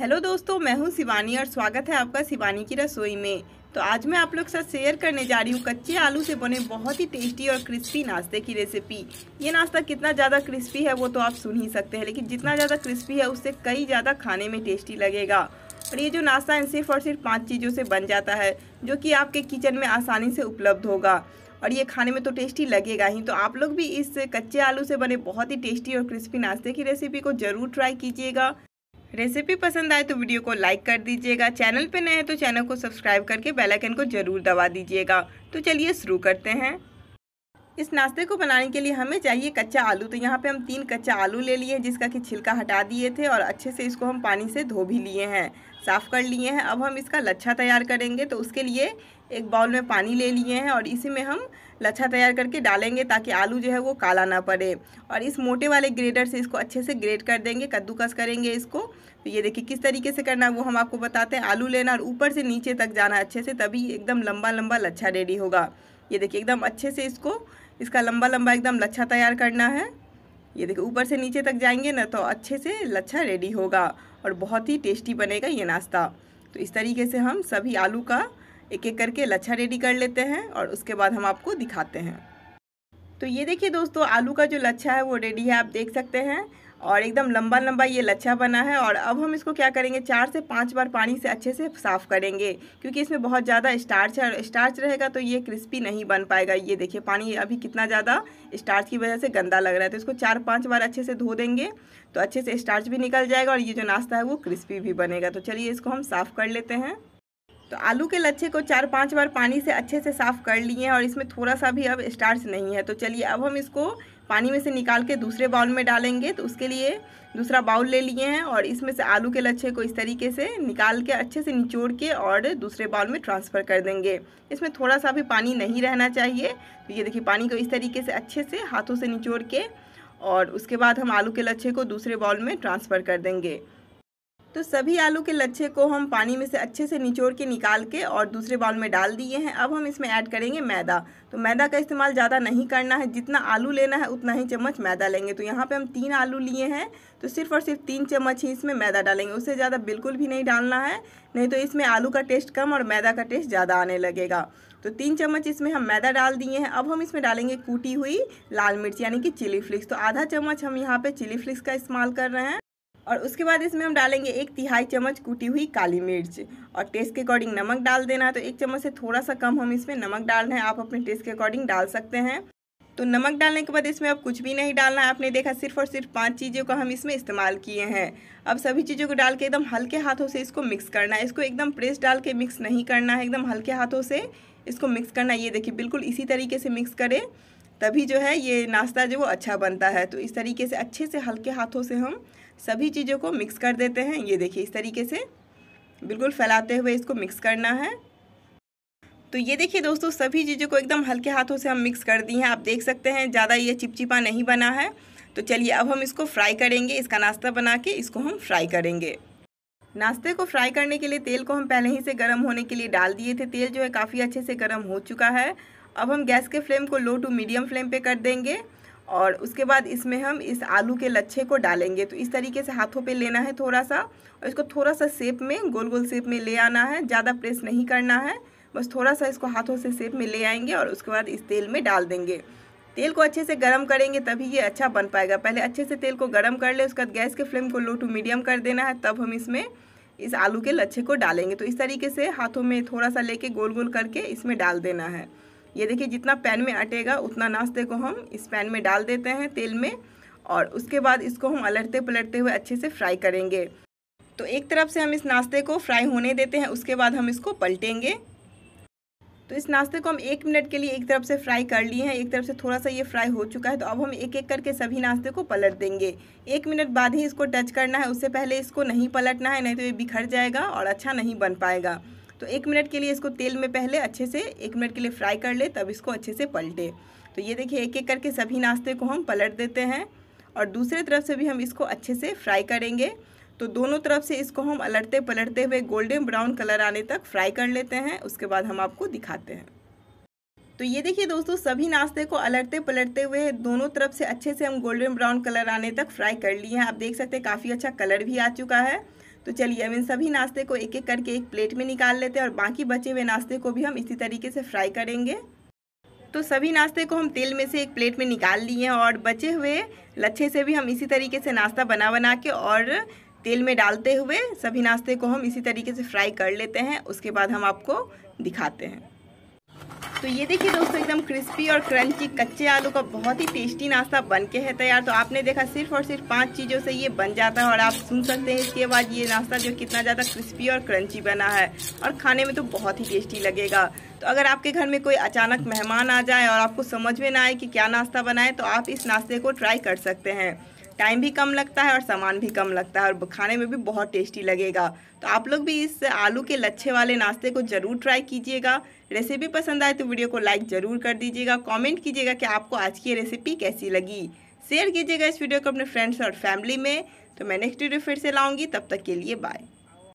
hello दोस्तों मैं हूं शिवानी और स्वागत है आपका शिवानी की रसोई में तो आज मैं आप लोग के साथ शेयर करने जा रही हूँ कच्चे आलू से बने बहुत ही टेस्टी और क्रिस्पी नाश्ते की रेसिपी ये नाश्ता कितना ज़्यादा क्रिस्पी है वो तो आप सुन ही सकते हैं लेकिन जितना ज़्यादा क्रिस्पी है उससे कई ज़्यादा खाने में टेस्टी लगेगा और ये जो नाश्ता है सिर्फ और सिर्फ पाँच चीज़ों से बन जाता है जो कि आपके किचन में आसानी से उपलब्ध होगा और ये खाने में तो टेस्टी लगेगा ही तो आप लोग भी इस कच्चे आलू से बने बहुत ही टेस्टी और क्रिस्पी नाश्ते की रेसिपी को ज़रूर ट्राई कीजिएगा रेसिपी पसंद आए तो वीडियो को लाइक कर दीजिएगा चैनल पे नए हैं तो चैनल को सब्सक्राइब करके बेल आइकन को ज़रूर दबा दीजिएगा तो चलिए शुरू करते हैं इस नाश्ते को बनाने के लिए हमें चाहिए कच्चा आलू तो यहाँ पे हम तीन कच्चा आलू ले लिए हैं जिसका कि छिलका हटा दिए थे और अच्छे से इसको हम पानी से धो भी लिए हैं साफ़ कर लिए हैं अब हम इसका लच्छा तैयार करेंगे तो उसके लिए एक बाउल में पानी ले लिए हैं और इसी में हम लच्छा तैयार करके डालेंगे ताकि आलू जो है वो काला ना पड़े और इस मोटे वाले ग्रेडर से इसको अच्छे से ग्रेड कर देंगे कद्दूकस करेंगे इसको तो ये देखिए किस तरीके से करना है वो हम आपको बताते हैं आलू लेना और ऊपर से नीचे तक जाना अच्छे से तभी एकदम लंबा लंबा लच्छा रेडी होगा ये देखिए एकदम अच्छे से इसको इसका लंबा लंबा एकदम लच्छा तैयार करना है ये देखिए ऊपर से नीचे तक जाएंगे ना तो अच्छे से लच्छा रेडी होगा और बहुत ही टेस्टी बनेगा ये नाश्ता तो इस तरीके से हम सभी आलू का एक एक करके लच्छा रेडी कर लेते हैं और उसके बाद हम आपको दिखाते हैं तो ये देखिए दोस्तों आलू का जो लच्छा है वो रेडी है आप देख सकते हैं और एकदम लंबा लंबा ये लच्छा बना है और अब हम इसको क्या करेंगे चार से पाँच बार पानी से अच्छे से साफ़ करेंगे क्योंकि इसमें बहुत ज़्यादा स्टार्च है और स्टार्च रहेगा तो ये क्रिस्पी नहीं बन पाएगा ये देखिए पानी अभी कितना ज़्यादा स्टार्च की वजह से गंदा लग रहा है तो इसको चार पाँच बार अच्छे से धो देंगे तो अच्छे से स्टार्च भी निकल जाएगा और ये जो नाश्ता है वो क्रिस्पी भी बनेगा तो चलिए इसको हम साफ़ कर लेते हैं तो आलू के लच्छे को चार पांच बार पानी से अच्छे से साफ़ कर लिए हैं और इसमें थोड़ा सा भी अब स्टार्च नहीं है तो चलिए अब हम इसको पानी में से निकाल के दूसरे बाउल में डालेंगे तो उसके लिए दूसरा बाउल ले लिए हैं और इसमें से आलू के लच्छे को इस तरीके से निकाल के अच्छे से निचोड़ के और दूसरे बाउल में ट्रांसफ़र कर देंगे इसमें थोड़ा सा भी पानी नहीं रहना चाहिए तो ये देखिए पानी को इस तरीके से अच्छे से हाथों से निचोड़ के और उसके बाद हम आलू के लच्छे को दूसरे बाउल में ट्रांसफ़र कर देंगे तो सभी आलू के लच्छे को हम पानी में से अच्छे से निचोड़ के निकाल के और दूसरे बाउल में डाल दिए हैं अब हम इसमें ऐड करेंगे मैदा तो मैदा का इस्तेमाल ज़्यादा नहीं करना है जितना आलू लेना है उतना ही चम्मच मैदा लेंगे तो यहाँ पे हम तीन आलू लिए हैं तो सिर्फ और सिर्फ तीन चम्मच ही इसमें मैदा डालेंगे उससे ज़्यादा बिल्कुल भी नहीं डालना है नहीं तो इसमें आलू का टेस्ट कम और मैदा का टेस्ट ज़्यादा आने लगेगा तो तीन चम्मच इसमें हम मैदा डाल दिए हैं अब हम इसमें डालेंगे कूटी हुई लाल मिर्च यानी कि चिली फ्लिक्स तो आधा चम्मच हम यहाँ पर चिली फ्लिक्स का इस्तेमाल कर रहे हैं और उसके बाद इसमें हम डालेंगे एक तिहाई चम्मच कूटी हुई काली मिर्च और टेस्ट के अकॉर्डिंग नमक डाल देना है तो एक चम्मच से थोड़ा सा कम हम इसमें नमक डाल रहे हैं आप अपने टेस्ट के अकॉर्डिंग डाल सकते हैं तो नमक डालने के बाद इसमें अब कुछ भी नहीं डालना है आपने देखा सिर्फ और सिर्फ पांच चीज़ों का हम इसमें इस्तेमाल किए हैं अब सभी चीज़ों को डाल के एकदम हल्के हाथों से इसको मिक्स करना है इसको एकदम प्रेस डाल के मिक्स नहीं करना है एकदम हल्के हाथों से इसको मिक्स करना ये देखिए बिल्कुल इसी तरीके से मिक्स करें तभी जो है ये नाश्ता जो वो अच्छा बनता है तो इस तरीके से अच्छे से हल्के हाथों से हम सभी चीज़ों को मिक्स कर देते हैं ये देखिए इस तरीके से बिल्कुल फैलाते हुए इसको मिक्स करना है तो ये देखिए दोस्तों सभी चीज़ों को एकदम हल्के हाथों से हम मिक्स कर दिए हैं आप देख सकते हैं ज़्यादा ये चिपचिपा नहीं बना है तो चलिए अब हम इसको फ्राई करेंगे इसका नाश्ता बना के इसको हम फ्राई करेंगे नाश्ते को फ्राई करने के लिए तेल को हम पहले ही से गर्म होने के लिए डाल दिए थे तेल जो है काफ़ी अच्छे से गर्म हो चुका है अब हम गैस के फ्लेम को लो टू मीडियम फ्लेम पे कर देंगे और उसके बाद इसमें हम इस आलू के लच्छे को डालेंगे तो इस तरीके से हाथों पे लेना है थोड़ा सा और इसको थोड़ा सा सेप में गोल गोल सेप में ले आना है ज़्यादा प्रेस नहीं करना है बस थोड़ा सा इसको हाथों से सेप में ले आएंगे और उसके बाद इस तेल में डाल देंगे तेल को अच्छे से गर्म करेंगे तभी ये अच्छा बन पाएगा पहले अच्छे से तेल को गर्म कर ले उसके बाद गैस के फ्लेम को लो टू मीडियम कर देना है तब हम इसमें इस आलू के लच्छे को डालेंगे तो इस तरीके से हाथों में थोड़ा सा लेके गोल गोल करके इसमें डाल देना है ये देखिए जितना पैन में अटेगा उतना नाश्ते को हम इस पैन में डाल देते हैं तेल में और उसके बाद इसको हम अलटते पलटते हुए अच्छे से फ्राई करेंगे तो एक तरफ से हम इस नाश्ते को फ्राई होने देते हैं उसके बाद हम इसको पलटेंगे तो इस नाश्ते को हम एक मिनट के लिए एक तरफ से फ्राई कर लिए हैं एक तरफ से थोड़ा सा ये फ्राई हो चुका है तो अब हम एक एक करके सभी नाश्ते को पलट देंगे एक मिनट बाद ही इसको टच करना है उससे पहले इसको नहीं पलटना है नहीं तो ये बिखर जाएगा और अच्छा नहीं बन पाएगा तो एक मिनट के लिए इसको तेल में पहले अच्छे से एक मिनट के लिए फ्राई कर ले तब इसको अच्छे से पलटे तो ये देखिए एक एक करके सभी नाश्ते को हम पलट देते हैं और दूसरे तरफ से भी हम इसको अच्छे से फ्राई करेंगे तो दोनों तरफ से इसको हम अलटते पलटते हुए गोल्डन ब्राउन कलर आने तक फ्राई कर लेते हैं उसके बाद हम आपको दिखाते हैं तो ये देखिए दोस्तों सभी नाश्ते को अलटते पलटते हुए दोनों तरफ से अच्छे से हम गोल्डन ब्राउन कलर आने तक फ्राई कर लिए हैं आप देख सकते हैं काफ़ी अच्छा कलर भी आ चुका है तो चलिए अब इन सभी नाश्ते को एक एक करके एक प्लेट में निकाल लेते हैं और बाकी बचे हुए नाश्ते को भी हम इसी तरीके से फ्राई करेंगे तो सभी नाश्ते को हम तेल में से एक प्लेट में निकाल लिए हैं और बचे हुए लच्छे से भी हम इसी तरीके से नाश्ता बना बना के और तेल में डालते हुए सभी नाश्ते को हम इसी तरीके से फ्राई कर लेते हैं उसके बाद हम आपको दिखाते हैं तो ये देखिए दोस्तों एकदम क्रिस्पी और क्रंची कच्चे आलू का बहुत ही टेस्टी नाश्ता बन के है तैयार तो आपने देखा सिर्फ और सिर्फ पांच चीज़ों से ये बन जाता है और आप सुन सकते हैं इसके बाद ये नाश्ता जो कितना ज़्यादा क्रिस्पी और क्रंची बना है और खाने में तो बहुत ही टेस्टी लगेगा तो अगर आपके घर में कोई अचानक मेहमान आ जाए और आपको समझ में ना आए कि क्या नाश्ता बनाए तो आप इस नाश्ते को ट्राई कर सकते हैं टाइम भी कम लगता है और सामान भी कम लगता है और खाने में भी बहुत टेस्टी लगेगा तो आप लोग भी इस आलू के लच्छे वाले नाश्ते को ज़रूर ट्राई कीजिएगा रेसिपी पसंद आए तो वीडियो को लाइक ज़रूर कर दीजिएगा कमेंट कीजिएगा कि आपको आज की रेसिपी कैसी लगी शेयर कीजिएगा इस वीडियो को अपने फ्रेंड्स और फैमिली में तो मैं नेक्स्ट वीडियो फिर से लाऊंगी तब तक के लिए बाय